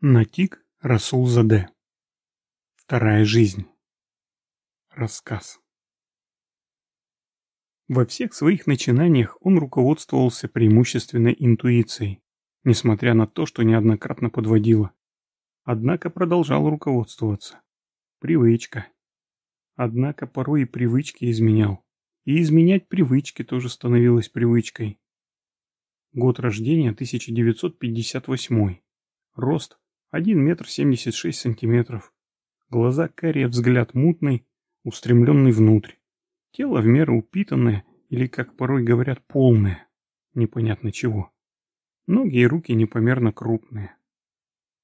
Натик Расул Заде. Вторая жизнь. Рассказ. Во всех своих начинаниях он руководствовался преимущественно интуицией, несмотря на то, что неоднократно подводило. Однако продолжал руководствоваться. Привычка. Однако порой и привычки изменял. И изменять привычки тоже становилось привычкой. Год рождения 1958. Рост один метр семьдесят шесть сантиметров. Глаза карие, взгляд мутный, устремленный внутрь. Тело в меру упитанное или, как порой говорят, полное, непонятно чего. Ноги и руки непомерно крупные.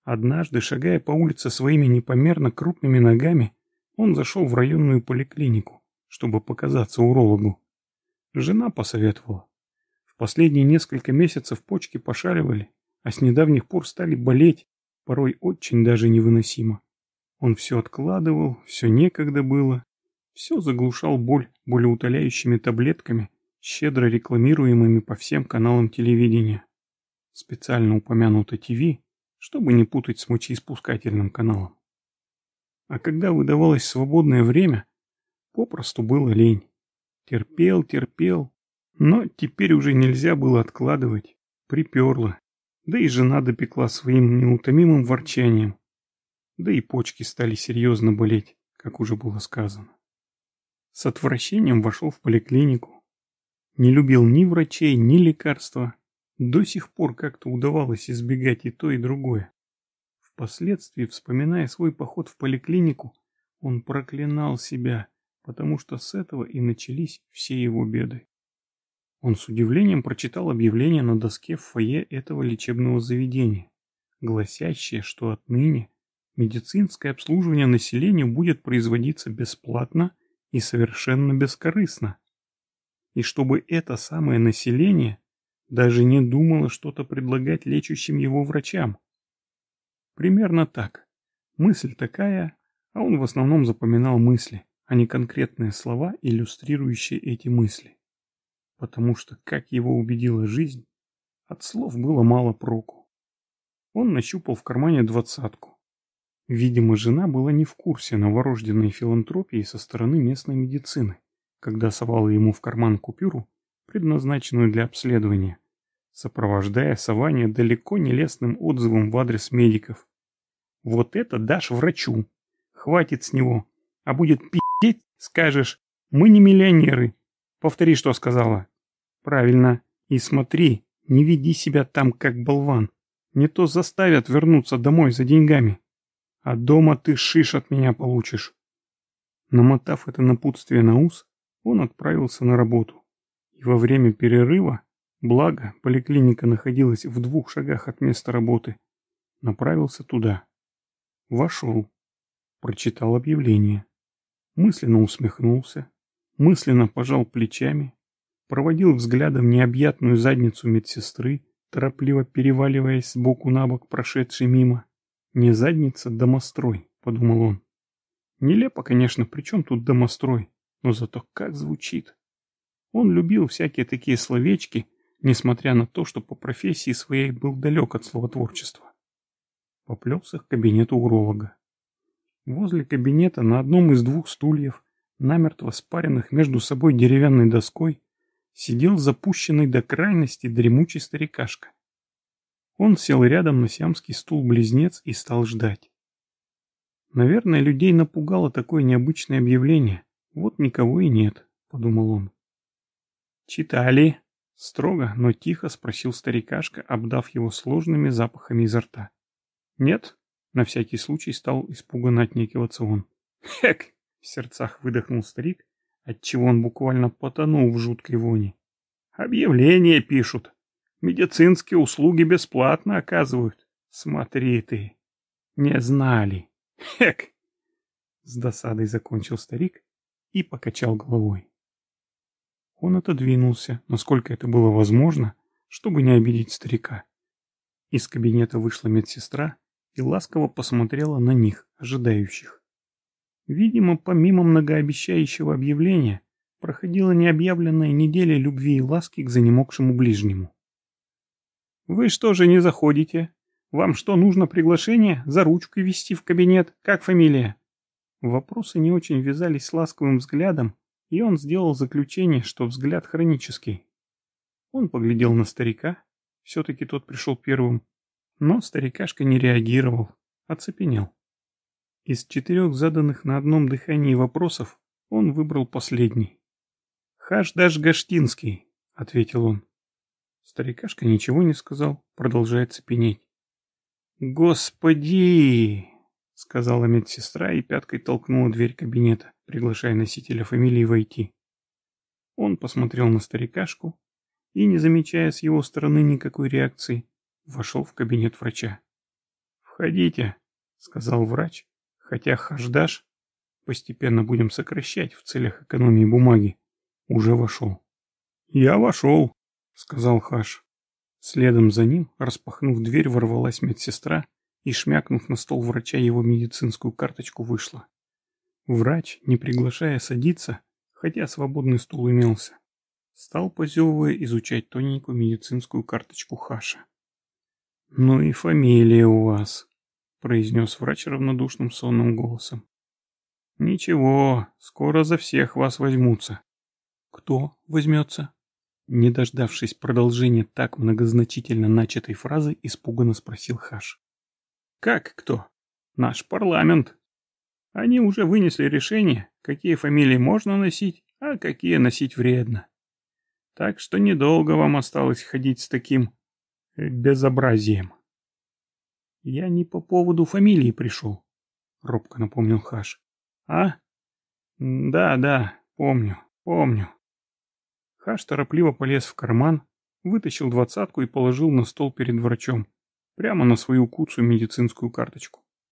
Однажды, шагая по улице своими непомерно крупными ногами, он зашел в районную поликлинику, чтобы показаться урологу. Жена посоветовала. В последние несколько месяцев почки пошаливали, а с недавних пор стали болеть, порой очень даже невыносимо. Он все откладывал, все некогда было, все заглушал боль болеутоляющими таблетками, щедро рекламируемыми по всем каналам телевидения. Специально упомянуто ТВ, чтобы не путать с мочеиспускательным каналом. А когда выдавалось свободное время, попросту было лень. Терпел, терпел, но теперь уже нельзя было откладывать, приперло, да и жена допекла своим неутомимым ворчанием, да и почки стали серьезно болеть, как уже было сказано. С отвращением вошел в поликлинику. Не любил ни врачей, ни лекарства. До сих пор как-то удавалось избегать и то, и другое. Впоследствии, вспоминая свой поход в поликлинику, он проклинал себя, потому что с этого и начались все его беды. Он с удивлением прочитал объявление на доске в фойе этого лечебного заведения, гласящее, что отныне медицинское обслуживание населению будет производиться бесплатно и совершенно бескорыстно. И чтобы это самое население даже не думало что-то предлагать лечащим его врачам. Примерно так. Мысль такая, а он в основном запоминал мысли, а не конкретные слова, иллюстрирующие эти мысли потому что, как его убедила жизнь, от слов было мало проку. Он нащупал в кармане двадцатку. Видимо, жена была не в курсе новорожденной филантропии со стороны местной медицины, когда совала ему в карман купюру, предназначенную для обследования, сопровождая сование далеко не лестным отзывом в адрес медиков. «Вот это дашь врачу! Хватит с него! А будет пи***ть, скажешь, мы не миллионеры! Повтори, что сказала!» Правильно. И смотри, не веди себя там как болван. Не то заставят вернуться домой за деньгами. А дома ты шиш от меня получишь. Намотав это напутствие на ус, он отправился на работу. И во время перерыва, благо поликлиника находилась в двух шагах от места работы, направился туда. Вошел. Прочитал объявление. Мысленно усмехнулся. Мысленно пожал плечами проводил взглядом необъятную задницу медсестры, торопливо переваливаясь сбоку на бок, прошедший мимо. «Не задница, домострой», — подумал он. Нелепо, конечно, при чем тут домострой, но зато как звучит. Он любил всякие такие словечки, несмотря на то, что по профессии своей был далек от словотворчества. Поплелся к кабинету уролога. Возле кабинета на одном из двух стульев, намертво спаренных между собой деревянной доской, сидел запущенный до крайности дремучий старикашка. Он сел рядом на сиамский стул-близнец и стал ждать. Наверное, людей напугало такое необычное объявление. Вот никого и нет, подумал он. Читали? Строго, но тихо спросил старикашка, обдав его сложными запахами изо рта. Нет? На всякий случай стал испуганно отнекиваться он. Хек! В сердцах выдохнул старик отчего он буквально потонул в жуткой вони. «Объявления пишут. Медицинские услуги бесплатно оказывают. Смотри ты. Не знали. Хек!» С досадой закончил старик и покачал головой. Он отодвинулся, насколько это было возможно, чтобы не обидеть старика. Из кабинета вышла медсестра и ласково посмотрела на них, ожидающих. Видимо, помимо многообещающего объявления, проходила необъявленная неделя любви и ласки к занемогшему ближнему. «Вы что же не заходите? Вам что, нужно приглашение? За ручкой вести в кабинет? Как фамилия?» Вопросы не очень вязались с ласковым взглядом, и он сделал заключение, что взгляд хронический. Он поглядел на старика, все-таки тот пришел первым, но старикашка не реагировал, оцепенел. Из четырех заданных на одном дыхании вопросов он выбрал последний. Хаш Даш Гаштинский», — ответил он. Старикашка ничего не сказал, продолжая цепенеть. «Господи!» — сказала медсестра и пяткой толкнула дверь кабинета, приглашая носителя фамилии войти. Он посмотрел на старикашку и, не замечая с его стороны никакой реакции, вошел в кабинет врача. «Входите», — сказал врач Хотя хаждаш постепенно будем сокращать в целях экономии бумаги. Уже вошел. «Я вошел», — сказал Хаш. Следом за ним, распахнув дверь, ворвалась медсестра и, шмякнув на стол врача его медицинскую карточку, вышла. Врач, не приглашая садиться, хотя свободный стул имелся, стал, позевывая, изучать тоненькую медицинскую карточку Хаша. «Ну и фамилия у вас», произнес врач равнодушным сонным голосом. «Ничего, скоро за всех вас возьмутся». «Кто возьмется?» Не дождавшись продолжения так многозначительно начатой фразы, испуганно спросил Хаш. «Как кто? Наш парламент. Они уже вынесли решение, какие фамилии можно носить, а какие носить вредно. Так что недолго вам осталось ходить с таким э, безобразием». «Я не по поводу фамилии пришел», — робко напомнил Хаш. «А? Да, да, помню, помню». Хаш торопливо полез в карман, вытащил двадцатку и положил на стол перед врачом, прямо на свою куцую медицинскую карточку.